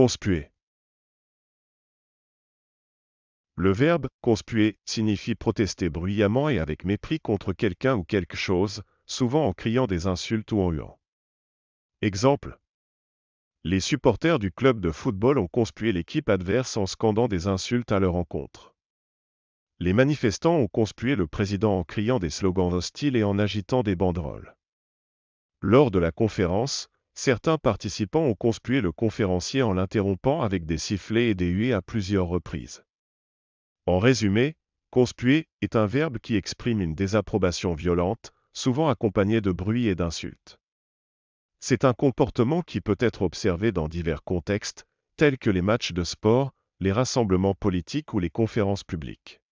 Conspuer. Le verbe conspuer signifie protester bruyamment et avec mépris contre quelqu'un ou quelque chose, souvent en criant des insultes ou en hurlant. Exemple. Les supporters du club de football ont conspué l'équipe adverse en scandant des insultes à leur encontre. Les manifestants ont conspué le président en criant des slogans hostiles et en agitant des banderoles. Lors de la conférence, Certains participants ont conspué le conférencier en l'interrompant avec des sifflets et des huées à plusieurs reprises. En résumé, conspuer est un verbe qui exprime une désapprobation violente, souvent accompagnée de bruits et d'insultes. C'est un comportement qui peut être observé dans divers contextes, tels que les matchs de sport, les rassemblements politiques ou les conférences publiques.